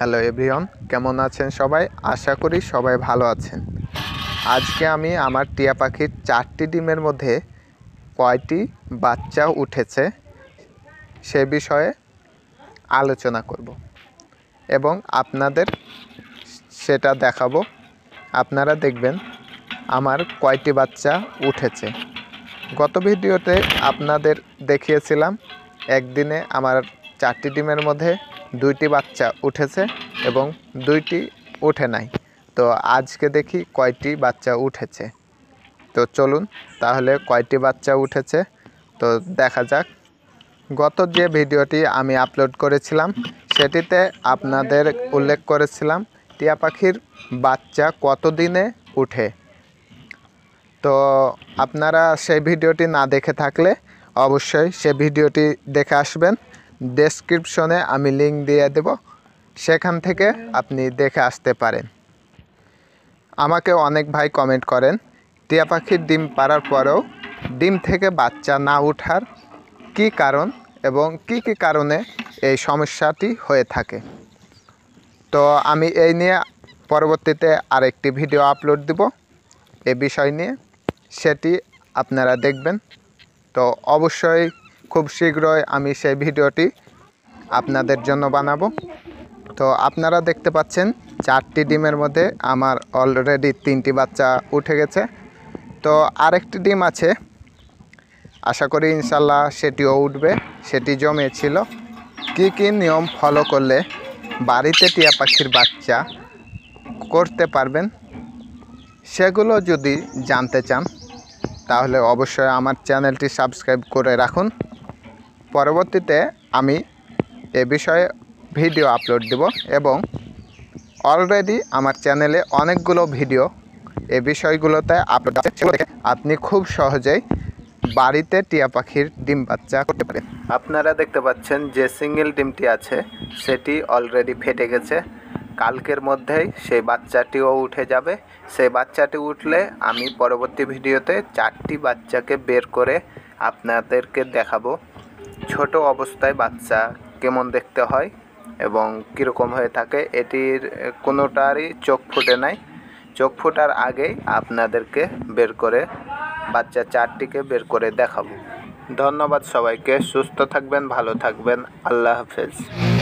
hello everyone কেমন আছেন সবাই আশা করি সবাই ভালো আছেন আজকে আমি আমার টিয়া পাখির চারটি ডিমের মধ্যে কয়টি বাচ্চা উঠেছে সে বিষয়ে আলোচনা করব এবং আপনাদের সেটা দেখাবো আপনারা দেখবেন আমার কয়টি বাচ্চা উঠেছে গত ভিডিওতে আপনাদের দেখিয়েছিলাম একদিনে আমার চারটি ডিমের মধ্যে দুইটি বাচ্চা উঠেছে এবং দুইটি ওঠে নাই তো আজকে দেখি কয়টি বাচ্চা উঠেছে তো চলুন তাহলে কয়টি বাচ্চা উঠেছে তো দেখা যাক গত যে ভিডিওটি আমি আপলোড করেছিলাম সেটিতে আপনাদের উল্লেখ করেছিলাম টিয়া পাখির বাচ্চা কতদিনে উঠে তো আপনারা সেই ভিডিওটি না দেখে থাকলে অবশ্যই সে ভিডিওটি দেখে আসবেন ডেসক্রিপশনে আমি লিঙ্ক দিয়ে দেব সেখান থেকে আপনি দেখে আসতে পারেন আমাকে অনেক ভাই কমেন্ট করেন টিয়া পাখির ডিম পাড়ার পরেও ডিম থেকে বাচ্চা না ওঠার কি কারণ এবং কি কি কারণে এই সমস্যাটি হয়ে থাকে তো আমি এই নিয়ে পরবর্তীতে আরেকটি ভিডিও আপলোড দিব এ বিষয় নিয়ে সেটি আপনারা দেখবেন তো অবশ্যই খুব শীঘ্রই আমি সেই ভিডিওটি আপনাদের জন্য বানাবো তো আপনারা দেখতে পাচ্ছেন চারটি ডিমের মধ্যে আমার অলরেডি তিনটি বাচ্চা উঠে গেছে তো আরেকটি ডিম আছে আশা করি ইনশাল্লাহ সেটিও উঠবে সেটি জমেছিল কি কি নিয়ম ফলো করলে বাড়িতে টিয়া পাখির বাচ্চা করতে পারবেন সেগুলো যদি জানতে চান তাহলে অবশ্যই আমার চ্যানেলটি সাবস্ক্রাইব করে রাখুন পরবর্তীতে আমি এ বিষয়ে ভিডিও আপলোড দেব এবং অলরেডি আমার চ্যানেলে অনেকগুলো ভিডিও এ বিষয়গুলোতে আপলোড আছে আপনি খুব সহজেই বাড়িতে টিয়া পাখির ডিম বাচ্চা করতে পারেন আপনারা দেখতে পাচ্ছেন যে সিঙ্গেল ডিমটি আছে সেটি অলরেডি ফেটে গেছে কালকের মধ্যেই সেই বাচ্চাটিও উঠে যাবে সেই বাচ্চাটি উঠলে আমি পরবর্তী ভিডিওতে চারটি বাচ্চাকে বের করে আপনাদেরকে দেখাবো ছোট অবস্থায় বাচ্চা কেমন দেখতে হয় এবং কীরকম হয়ে থাকে এটির কোনোটারই চোখ ফুটে নাই চোখ ফোটার আগেই আপনাদেরকে বের করে বাচ্চা চারটিকে বের করে দেখাবো ধন্যবাদ সবাইকে সুস্থ থাকবেন ভালো থাকবেন আল্লাহ হাফেজ